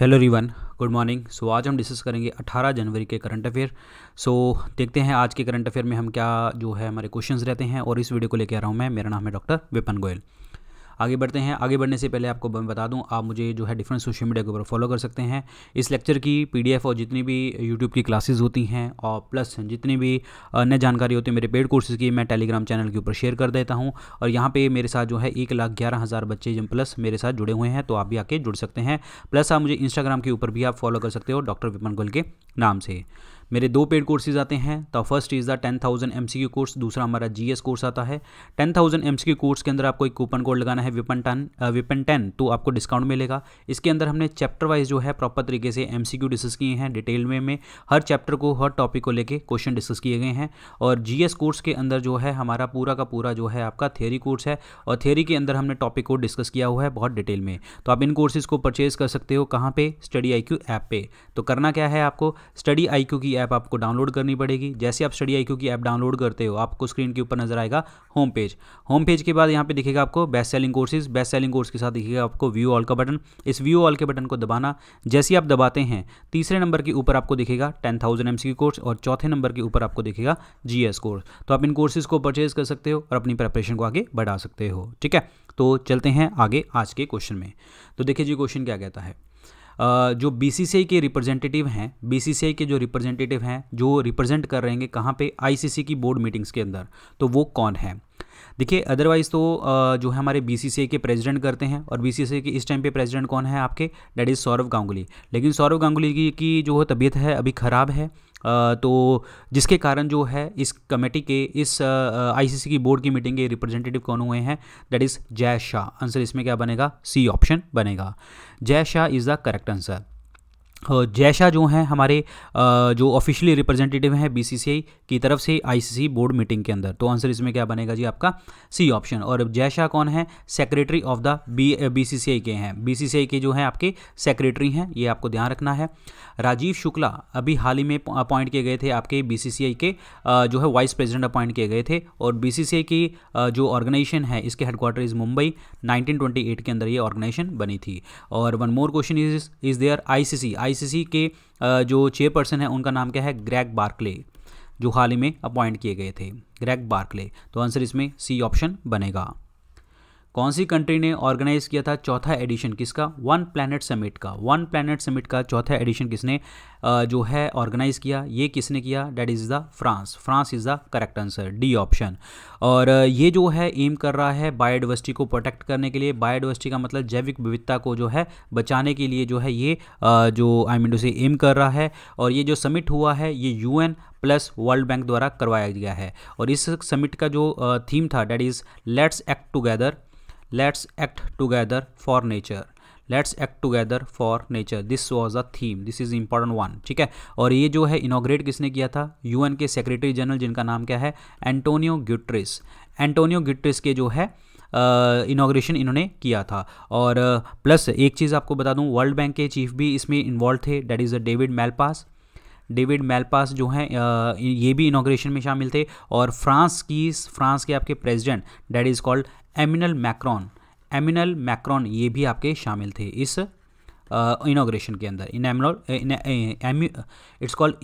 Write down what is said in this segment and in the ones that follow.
hello रिवन good morning so आज हम डिस्कस करेंगे 18 जनवरी के करंट अफेयर सो so, देखते हैं आज के करंट अफेयर में हम क्या जो है हमारे क्वेश्चंस रहते हैं और इस वीडियो को लेकर आ रहा हूँ मैं मेरा नाम है डॉक्टर विपन गोयल आगे बढ़ते हैं आगे बढ़ने से पहले आपको मैं बता दूँ आप मुझे जो है डिफरेंट सोशल मीडिया के ऊपर फॉलो कर सकते हैं इस लेक्चर की पी और जितनी भी यूट्यूब की क्लासेज होती हैं और प्लस जितनी भी अन्य जानकारी होती है मेरे पेड कोर्सेज़ की मैं टेलीग्राम चैनल के ऊपर शेयर कर देता हूँ और यहाँ पर मेरे साथ जो है एक लाख ग्यारह हज़ार बच्चे जिन प्लस मेरे साथ जुड़े हुए हैं तो आप भी आके जुड़ सकते हैं प्लस आप मुझे इंस्टाग्राम के ऊपर भी आप फॉलो कर सकते हो डॉक्टर विपन गोल के नाम से मेरे दो पेड कोर्सेज आते हैं तो first is the ten thousand M C Q course दूसरा हमारा जी एस कोर्स आता है ten thousand M C Q course के अंदर आपको एक कूपन कोड लगाना है विपन टेन विपन टेन तो आपको डिस्काउंट मिलेगा इसके अंदर हमने चैप्टर वाइज जो है प्रॉपर तरीके से एम सी क्यू डिस्कस किए हैं डिटेल में, में हर चैप्टर को हर टॉपिक को लेकर क्वेश्चन डिस्कस किए गए हैं और जी एस कोर्स के अंदर जो है हमारा पूरा का पूरा जो है आपका थेरी कोर्स है और थेरी के अंदर हमने टॉपिक को डिस्कस किया हुआ है बहुत डिटेल में तो आप इन कोर्सेज को परचेज कर सकते हो कहाँ पे स्टडी आई क्यू ऐप पे तो करना क्या है आपको स्टडी आई क्यू की ऐप आपको डाउनलोड करनी पड़ेगी जैसे आप स्टडी आई की ऐप डाउनलोड करते हो आपको स्क्रीन के ऊपर नजर आएगा होम पेज होम पेज के बाद यहाँ पे दिखेगा आपको best selling courses best selling course के साथ दिखेगा आपको व्यू ऑल का बटन इस व्यू ऑल के बटन को दबाना जैसे आप दबाते हैं तीसरे नंबर के ऊपर आपको दिखेगा टेन थाउजेंड एम कोर्स और चौथे नंबर के ऊपर आपको दिखेगा जी कोर्स तो आप इन कोर्सेज को परचेज कर सकते हो और अपनी प्रेपरेशन को आगे बढ़ा सकते हो ठीक है तो चलते हैं आगे आज के क्वेश्चन में तो देखिए जी क्वेश्चन क्या कहता है जो बीसीसीआई के रिप्रेजेंटेटिव हैं बीसीसीआई के जो रिप्रेजेंटेटिव हैं जो रिप्रेजेंट कर रहे हैं कहाँ पे आईसीसी की बोर्ड मीटिंग्स के अंदर तो वो कौन है देखिए अदरवाइज़ तो जो है हमारे बी के प्रेसिडेंट करते हैं और बी के इस टाइम पे प्रेसिडेंट कौन है आपके डैट इज़ सौरव गांगुली लेकिन सौरव गांगुली की जो तबीयत है अभी ख़राब है तो जिसके कारण जो है इस कमेटी के इस आईसीसी की बोर्ड की मीटिंग के रिप्रेजेंटेटिव कौन हुए हैं दैट इज़ जय शाह आंसर इसमें क्या बनेगा सी ऑप्शन बनेगा Jay Shah is the correct answer जैशा जो हैं हमारे जो ऑफिशियली रिप्रेजेंटेटिव हैं बीसीसीआई की तरफ से आईसीसी बोर्ड मीटिंग के अंदर तो आंसर इसमें क्या बनेगा जी आपका सी ऑप्शन और जयशाह कौन है secretary of the B BCCI के हैं बीसीसीआई के जो हैं आपके सेक्रेटरी हैं ये आपको ध्यान रखना है राजीव शुक्ला अभी हाल ही में अपॉइंट किए गए थे आपके बी के जो है वाइस प्रेजिडेंट अपॉइंट किए गए थे और बी की जो ऑर्गेनाइजेशन है इसके हेडक्वार्टर इज मुंबई नाइनटीन के अंदर ये ऑर्गेनाइजेशन बनी थी और one more question is is there ICC I ICC के जो चेयरपर्सन है उनका नाम क्या है ग्रैग बार्कले जो हाल ही में अपॉइंट किए गए थे ग्रैग बार्कले तो आंसर इसमें सी ऑप्शन बनेगा कौन सी कंट्री ने ऑर्गेनाइज किया था चौथा एडिशन किसका वन प्लानट समिट का वन प्लैनेट समिट का चौथा एडिशन किसने जो है ऑर्गेनाइज किया ये किसने किया that is the France France is the correct answer D option और ये जो है एम कर रहा है बायोडावर्सिटी को प्रोटेक्ट करने के लिए बायोडावर्सिटी का मतलब जैविक विविधता को जो है बचाने के लिए जो है ये जो आई मीन उसे एम कर रहा है और ये जो समिट हुआ है ये एन प्लस वर्ल्ड बैंक द्वारा करवाया गया है और इस समिट का जो थीम था that is let's act together let's act together for nature let's act together for nature this was a theme this is important one ठीक है और ये जो है इनोग्रेट किसने किया था एन के सेक्रेटरी जनरल जिनका नाम क्या है एंटोनियो ग्यूट्रिस एंटोनियो ग्यूट्रिस के जो है इनाग्रेशन uh, इन्होंने किया था और प्लस uh, एक चीज़ आपको बता दूं वर्ल्ड बैंक के चीफ भी इसमें इन्वॉल्व थे that is a David Malpass David Malpass जो हैं ये भी इनाग्रेशन में शामिल थे और फ्रांस की फ्रांस के आपके president that is called Emmanuel Macron Emmanuel Macron ये भी आपके शामिल थे इस इनोग्रेशन के अंदर in Emmanuel it's called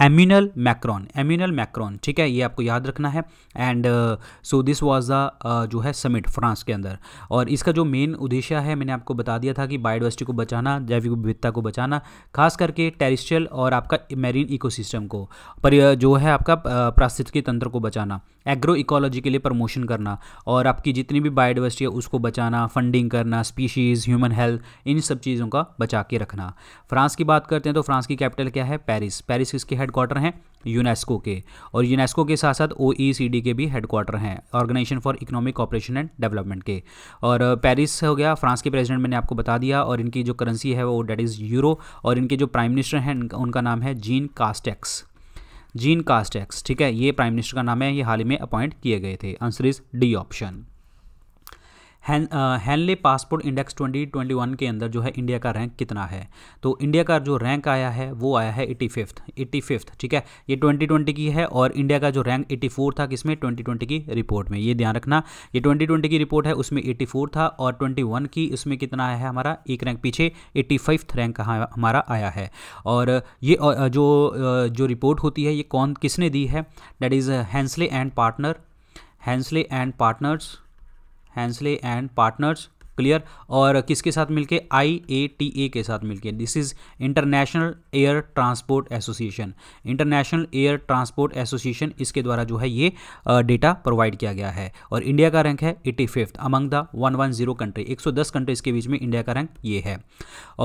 Emmanuel Macron Emmanuel Macron ठीक है ये आपको याद रखना है and so this was the जो है समिट फ्रांस के अंदर और इसका जो मेन उद्देश्य है मैंने आपको बता दिया था कि बायोडिवर्सिटी को बचाना जैविक विविधता को बचाना खास करके टेरिस्ट्रियल और आपका मेरीन इकोसिस्टम को पर जो है आपका uh, पारिस्थितिकी तंत्र को बचाना एग्रो इकोलॉजी के लिए प्रमोशन करना और आपकी जितनी भी बायोडिवर्सिटी है उसको बचाना फंडिंग करना स्पीशीज़ ह्यूमन हेल्थ इन सब चीज़ों का बचा के रखना फ्रांस की बात करते हैं तो फ्रांस की कैपिटल क्या है पेरिस पेरिस इसकी हेडक्वार्टर हैं यूनेस्को के और यूनेस्को के साथ साथ ओ के भी हेडक्वार्टर हैं organisation for economic operation and development के और पेरिस हो गया फ्रांस के प्रेसिडेंट मैंने आपको बता दिया और इनकी जो करेंसी है वो डेट इज़ यूरो और इनके जो प्राइम मिनिस्टर हैं उनका नाम है जीन कास्टेक्स जीन कास्टेक्स ठीक है ये प्राइम मिनिस्टर का नाम है ये हाल ही में अपॉइंट किए गए थे answer is D option Henley passport index 2021 के अंदर जो है इंडिया का रैंक कितना है तो इंडिया का जो रैंक आया है वो आया है एटी फिफ्थ एटी फिफ्थ ठीक है ये 2020 की है और इंडिया का जो रैंक 84 था किसमें 2020 की रिपोर्ट में ये ध्यान रखना ये 2020 की रिपोर्ट है उसमें 84 था और 21 की इसमें कितना आया है हमारा एक रैंक पीछे एट्टी रैंक हमारा आया है और ये जो जो रिपोर्ट होती है ये कौन किसने दी है that is Henley and partner Henley and partners Henley and partners clear और किसके साथ मिलके आई ए टी ए के साथ मिलके this is international air transport association international air transport association इसके द्वारा जो है ये डेटा प्रोवाइड किया गया है और इंडिया का रैंक है eighty fifth among the one one zero country एक सौ दस कंट्रीज के बीच में इंडिया का रैंक ये है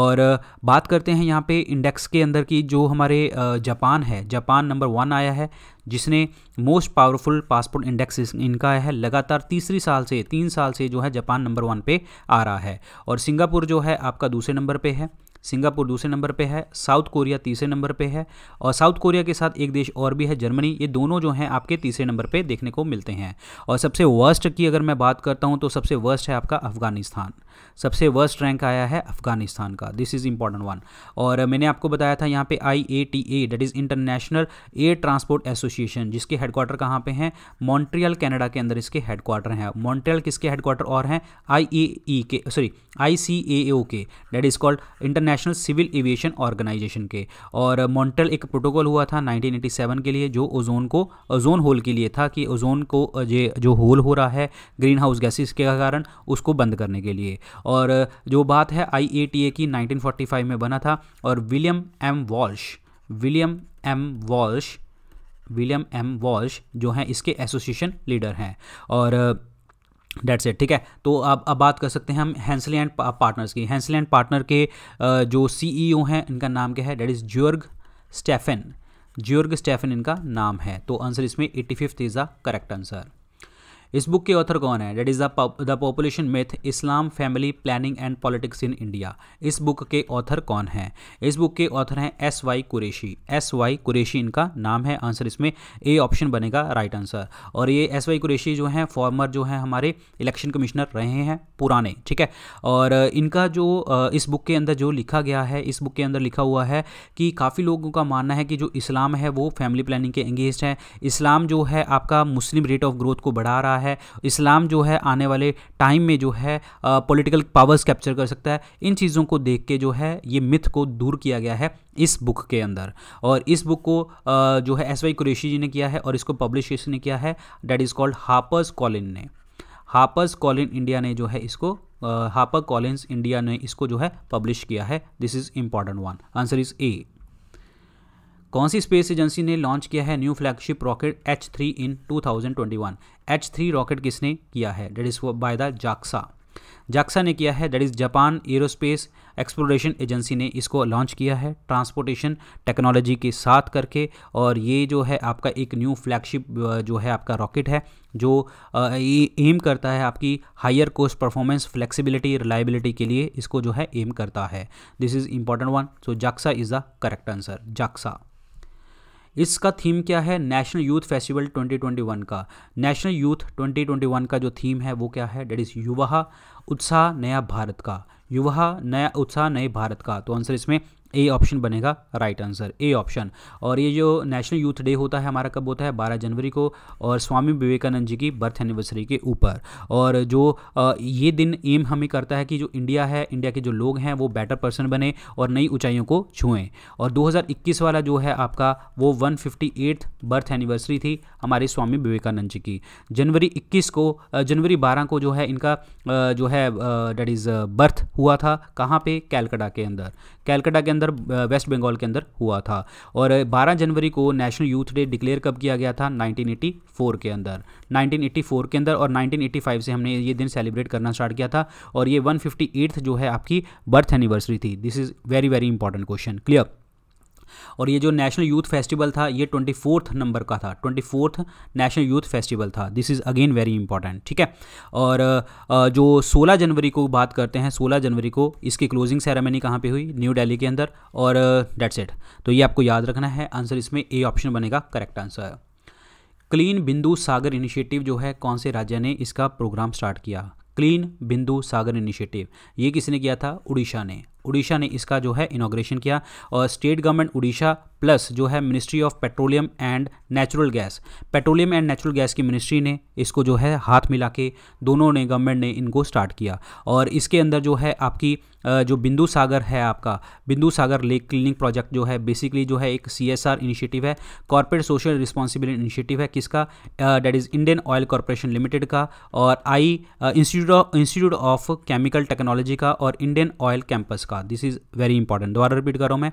और बात करते हैं यहाँ पे इंडेक्स के अंदर की जो हमारे जापान है जापान नंबर वन आया है जिसने मोस्ट पावरफुल पासपोर्ट इंडेक्स इनका है लगातार तीसरी साल से तीन साल से जो है जापान नंबर वन पे आ रहा है और सिंगापुर जो है आपका दूसरे नंबर पे है सिंगापुर दूसरे नंबर पे है साउथ कोरिया तीसरे नंबर पे है और साउथ कोरिया के साथ एक देश और भी है जर्मनी ये दोनों जो हैं आपके तीसरे नंबर पे देखने को मिलते हैं और सबसे वर्स्ट की अगर मैं बात करता हूँ तो सबसे वर्स्ट है आपका अफगानिस्तान सबसे वर्स्ट रैंक आया है अफगानिस्तान का दिस इज़ इंपॉर्टेंट वन और मैंने आपको बताया था यहाँ पे I A T A that is international air transport association जिसके हेडक्वार्टर कहाँ पे हैं मॉन्ट्रियल कनाडा के अंदर इसके हेडक्वार्टर हैं मॉन्ट्रियल किसके हेडक्वार्टर और हैं आई ए ई के sorry I C A O के that is called international international civil aviation organisation के और मॉन्ट्रल एक प्रोटोकॉल हुआ था 1987 के लिए जो ओजोन को ओजोन होल के लिए था कि ओजोन को जे जो होल हो रहा है ग्रीन हाउस गैसेस के कारण उसको बंद करने के लिए और जो बात है आई की फाइव में बना था और William M Walsh William M Walsh William M Walsh जो हैं इसके एसोसिएशन लीडर हैं और डेट सेट ठीक है तो अब अब बात कर सकते हैं हम हैंसले एंड पार्टनर्स की हैंसले एंड पार्टनर के जो सीईओ e हैं इनका नाम क्या है that is Juerg Steffen Juerg Steffen इनका नाम है तो आंसर इसमें eighty fifth is the correct answer इस बुक के ऑथर कौन है that is the population myth Islam family planning and politics in India इस बुक के ऑथर कौन है इस बुक के ऑथर हैं S Y Qureshi S Y Quraishi इनका नाम है आंसर इसमें ए ऑप्शन बनेगा राइट आंसर और ये एस वाई कुरेशी जो हैं फॉर्मर जो हैं हमारे इलेक्शन कमिश्नर रहे हैं पुराने ठीक है और इनका जो इस बुक के अंदर जो लिखा गया है इस बुक के अंदर लिखा हुआ है कि काफ़ी लोगों का मानना है कि जो इस्लाम है वो फैमिली प्लानिंग के एंगेज है इस्लाम जो है आपका मुस्लिम रेट ऑफ ग्रोथ को बढ़ा रहा है सकता है इस्लाम जो है आने वाले टाइम में जो है पॉलिटिकल पावर्स कैप्चर कर सकता है इन चीज़ों को देख के जो है ये मिथ को दूर किया गया है इस बुक के अंदर और इस बुक को आ, जो है एस वाई कुरेशी जी ने किया है और इसको पब्लिश ने किया है डैट इज़ कॉल्ड हापर्स कॉलिन ने हापर्स कॉलिन इंडिया ने जो है इसको हापर कॉलिन्स इंडिया ने इसको जो है पब्लिश किया है this is important one answer is A कौन सी स्पेस एजेंसी ने लॉन्च किया है new flagship rocket H three in two thousand twenty one H three rocket किसने किया है that is by the JAXA JAXA ने किया है that is Japan aerospace exploration agency ने इसको लॉन्च किया है ट्रांसपोर्टेशन टेक्नोलॉजी के साथ करके और ये जो है आपका एक न्यू फ्लैगशिप जो है आपका रॉकेट है जो एम करता है आपकी higher cost performance flexibility reliability के लिए इसको जो है एम करता है this is important one so JAXA is the correct answer JAXA इसका थीम क्या है नेशनल यूथ फेस्टिवल 2021 का नेशनल यूथ 2021 का जो थीम है वो क्या है डेट इज़ युवा उत्साह नया भारत का युवा नया उत्साह नए भारत का तो आंसर इसमें ए ऑप्शन बनेगा राइट आंसर ए ऑप्शन और ये जो नेशनल यूथ डे होता है हमारा कब होता है 12 जनवरी को और स्वामी विवेकानंद जी की बर्थ एनिवर्सरी के ऊपर और जो ये दिन एम हमें करता है कि जो इंडिया है इंडिया के जो लोग हैं वो बेटर पर्सन बने और नई ऊंचाइयों को छुएँ और 2021 वाला जो है आपका वो वन बर्थ एनिवर्सरी थी हमारे स्वामी विवेकानंद जी की जनवरी इक्कीस को जनवरी बारह को जो है इनका जो है डेट इज़ बर्थ हुआ था कहाँ पर कैलकटा के अंदर कैलकटा के अंदर अंदर वेस्ट बंगाल के अंदर हुआ था और 12 जनवरी को नेशनल यूथ डे डिक्लेयर कब किया गया था 1984 के अंदर 1984 के अंदर और 1985 से हमने ये दिन सेलिब्रेट करना स्टार्ट किया था और ये वन जो है आपकी बर्थ एनिवर्सरी थी this is very very important question clear और ये जो नेशनल यूथ फेस्टिवल था ये ट्वेंटी फोर्थ नंबर का था twenty fourth national youth festival था this is again very important ठीक है और जो सोलह जनवरी को बात करते हैं सोलह जनवरी को इसकी क्लोजिंग सेरेमनी कहाँ पर हुई न्यू डेली के अंदर और डेट्स इट तो ये आपको याद रखना है आंसर इसमें ए ऑप्शन बनेगा correct answer clean Bindu Sagar initiative जो है कौन से राज्य ने इसका प्रोग्राम स्टार्ट किया क्लीन बिंदु सागर इनिशिएटिव ये किसने किया था उड़ीसा ने उड़ीसा ने इसका जो है इनाग्रेशन किया और स्टेट गवर्नमेंट उड़ीसा प्लस जो है ministry of petroleum and natural gas petroleum and natural gas की मिनिस्ट्री ने इसको जो है हाथ मिला के दोनों ने गवर्नमेंट ने इनको स्टार्ट किया और इसके अंदर जो है आपकी जो बिंदु सागर है आपका बिंदु सागर लेक क्लीनिंग प्रोजेक्ट जो है बेसिकली जो है एक सी एस आर इनिशिएटिव है कॉरपोरेट सोशल रिस्पॉन्सिबिलिटी इनिशिएटिव है किसका that is Indian Oil Corporation Limited का और I institute institute of chemical technology का और इंडियन ऑयल कैंपस का दिस इज़ वेरी इंपॉर्टेंट दोबारा रिपीट कर रहा हूँ मैं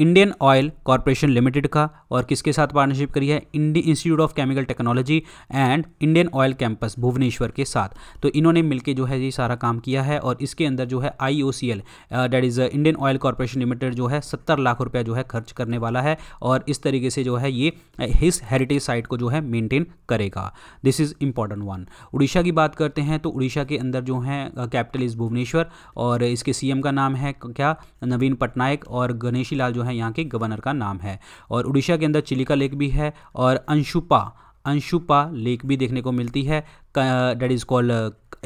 इंडियन ऑयल कॉरपोरेशन लिमिटेड का और किसके साथ पार्टनरशिप करी है Indian institute of chemical technology and Indian Oil campus Bhubaneswar के साथ तो इन्होंने मिलकर जो है ये सारा काम किया है और इसके अंदर जो है I O C L that is Indian Oil Corporation Limited जो है सत्तर लाख रुपया जो है खर्च करने वाला है और इस तरीके से जो है ये हिस हेरिटेज साइट को जो है मेनटेन करेगा this is important one Odisha की बात करते हैं तो उड़ीसा के अंदर जो है कैपिटल uh, इज़ भुवनेश्वर और इसके सी एम का नाम है क्या नवीन पटनायक और गणेशी लाल जो है है यहाँ के गवर्नर का नाम है और उड़ीसा के अंदर चिलिका लेक भी है और अंशुपा अंशुपा लेक भी देखने को मिलती है डेट इज़ कॉल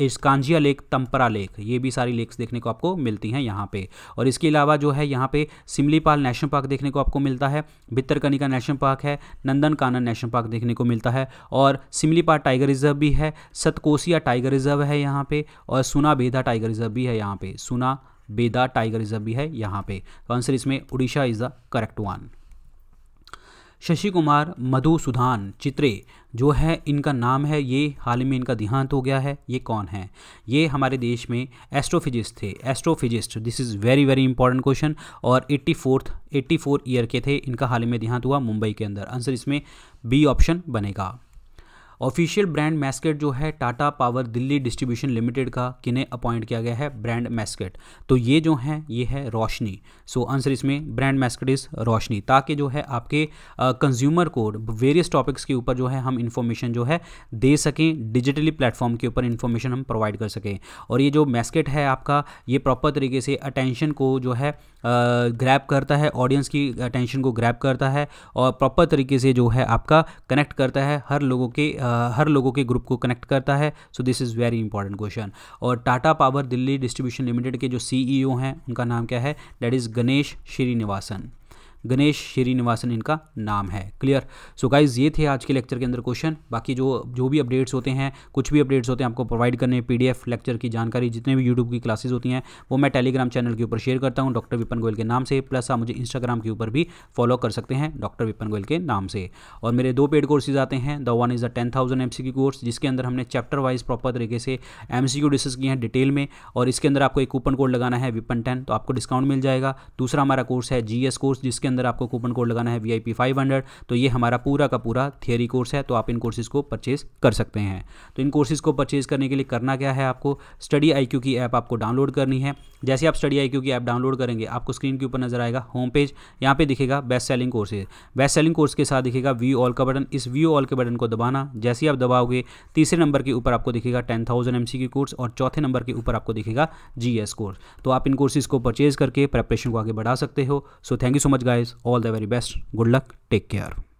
इस कांजिया लेक तंपरा लेक ये भी सारी लेक्स देखने को आपको मिलती हैं यहाँ पे और इसके अलावा जो है यहाँ पे सिमलीपाल नेशनल पार्क देखने को आपको मिलता है भितरकनिका नेशनल पार्क है नंदन कानन नेशनल पार्क देखने को मिलता है और सिमलीपाल टाइगर रिजर्व भी है सतकोसिया टाइगर रिजर्व है यहाँ पर और सुना टाइगर रिजर्व भी है यहाँ पर सुना बेदा टाइगर रिजर्व भी है यहाँ पे तो आंसर इसमें Odisha is the correct one Shashi Kumar Madhusudan Chitre जो है इनका नाम है ये हाल ही में इनका देहांत हो गया है ये कौन है ये हमारे देश में एस्ट्रोफिजिस्ट थे astrophysicist this is very very important question और eighty fourth eighty four year के थे इनका हाल ही में देहांत हुआ मुंबई के अंदर आंसर इसमें बी ऑप्शन बनेगा ऑफिशियल ब्रांड मैस्केट जो है Tata power Delhi distribution limited का किन्हें अपॉइंट किया गया है ब्रांड मैस्केट तो ये जो है ये है रोशनी सो so, आंसर इसमें ब्रांड मैस्केट इज रोशनी ताकि जो है आपके कंज्यूमर को वेरियस टॉपिक्स के ऊपर जो है हम इन्फॉर्मेशन जो है दे सकें डिजिटली प्लेटफॉर्म के ऊपर इन्फॉर्मेशन हम प्रोवाइड कर सकें और ये जो मैस्केट है आपका ये प्रॉपर तरीके से अटेंशन को जो है ग्रैप करता है ऑडियंस की अटेंशन को ग्रैप करता है और प्रॉपर तरीके से जो है आपका कनेक्ट करता है हर लोगों के आ, हर लोगों के ग्रुप को कनेक्ट करता है so this is very important question और Tata power Delhi distribution limited के जो सी e हैं उनका नाम क्या है दैट इज़ गणेश श्रीनिवासन गणेश श्रीनिवासन इनका नाम है क्लियर सो गाइज ये थे आज के लेक्चर के अंदर क्वेश्चन बाकी जो जो भी अपडेट्स होते हैं कुछ भी अपडेट्स होते हैं आपको प्रोवाइड करने पी लेक्चर की जानकारी जितने भी यूट्यूब की क्लासेज होती हैं वो मैं टेलीग्राम चैनल के ऊपर शेयर करता हूँ डॉक्टर विपन गोयल के नाम से प्लस आप मुझे इंस्टाग्राम के ऊपर भी फॉलो कर सकते हैं डॉक्टर विपन गोयल के नाम से और मेरे दो पेड कोर्सेज आते हैं the one is the ten thousand M course जिसके अंदर हमने चैप्टर वाइज प्रॉपर तरीके से एम डिस्कस किए हैं डिटेल में और इसके अंदर आपको एक कूपन कोड लगाना है विपन टेन तो आपको डिस्काउंट मिल जाएगा दूसरा हमारा कोर्स है जी कोर्स जिसके અંદર આપકો クーポン કોડ લગાના હે vip500 તો યે હમારા પૂરા કા પૂરા થિયરી કોર્સ હે તો આપ ઇન કોર્સીસ કો પરચેસ કર સકતે હે તો ઇન કોર્સીસ કો પરચેસ કરને કે લિયે કરના ક્યા હે આપકો સ્ટડી આઇક્યુ કી એપ આપકો ડાઉનલોડ કરની હે જૈસે આપ સ્ટડી આઇક્યુ કી એપ ડાઉનલોડ કરેંગે આપકો સ્ક્રીન કે ઉપર نظر આયેગા હોમ પેજ યહા પે દિખેગા best selling courses best selling course કે સાથ દિખેગા view all કા બટન ઇસ view all કે બટન કો દબانا જૈસે આપ દબાઓગે તીસરે નંબર કે ઉપર આપકો દિખેગા 10000 mcq કોર્સ ઓર ચોથે નંબર કે ઉપર આપકો દિખેગા gs કોર્સ તો આપ ઇન કોર્સીસ કો પરચેસ કરકે પ્રેપરેશન કો આગે બડા સકતે હો so thank you guys all the very best good luck take care